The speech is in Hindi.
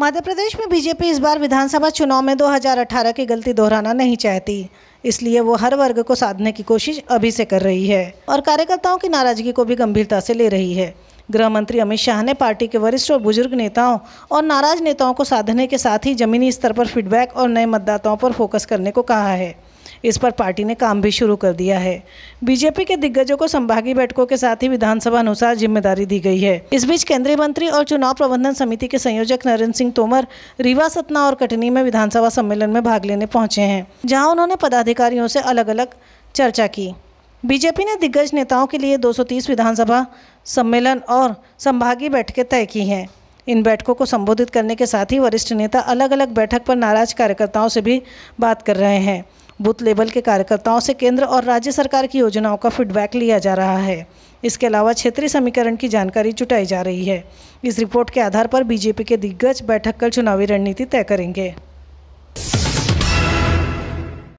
मध्य प्रदेश में बीजेपी इस बार विधानसभा चुनाव में 2018 की गलती दोहराना नहीं चाहती इसलिए वो हर वर्ग को साधने की कोशिश अभी से कर रही है और कार्यकर्ताओं की नाराजगी को भी गंभीरता से ले रही है गृह मंत्री अमित शाह ने पार्टी के वरिष्ठ और बुजुर्ग नेताओं और नाराज नेताओं को साधने के साथ ही जमीनी स्तर पर फीडबैक और नए मतदाताओं पर फोकस करने को कहा है इस पर पार्टी ने काम भी शुरू कर दिया है बीजेपी के दिग्गजों को संभागी बैठकों के साथ ही विधानसभा अनुसार जिम्मेदारी दी गई है इस बीच केंद्रीय मंत्री और चुनाव प्रबंधन समिति के संयोजक नरेंद्र सिंह तोमर रीवा सतना और कटनी में विधानसभा सम्मेलन में भाग लेने पहुंचे हैं जहां उन्होंने पदाधिकारियों से अलग अलग चर्चा की बीजेपी ने दिग्गज नेताओं के लिए 230 विधानसभा सम्मेलन और संभागीय बैठकें तय की हैं इन बैठकों को संबोधित करने के साथ ही वरिष्ठ नेता अलग अलग बैठक पर नाराज कार्यकर्ताओं से भी बात कर रहे हैं बूथ लेवल के कार्यकर्ताओं से केंद्र और राज्य सरकार की योजनाओं का फीडबैक लिया जा रहा है इसके अलावा क्षेत्रीय समीकरण की जानकारी जुटाई जा रही है इस रिपोर्ट के आधार पर बीजेपी के दिग्गज बैठक कर चुनावी रणनीति तय करेंगे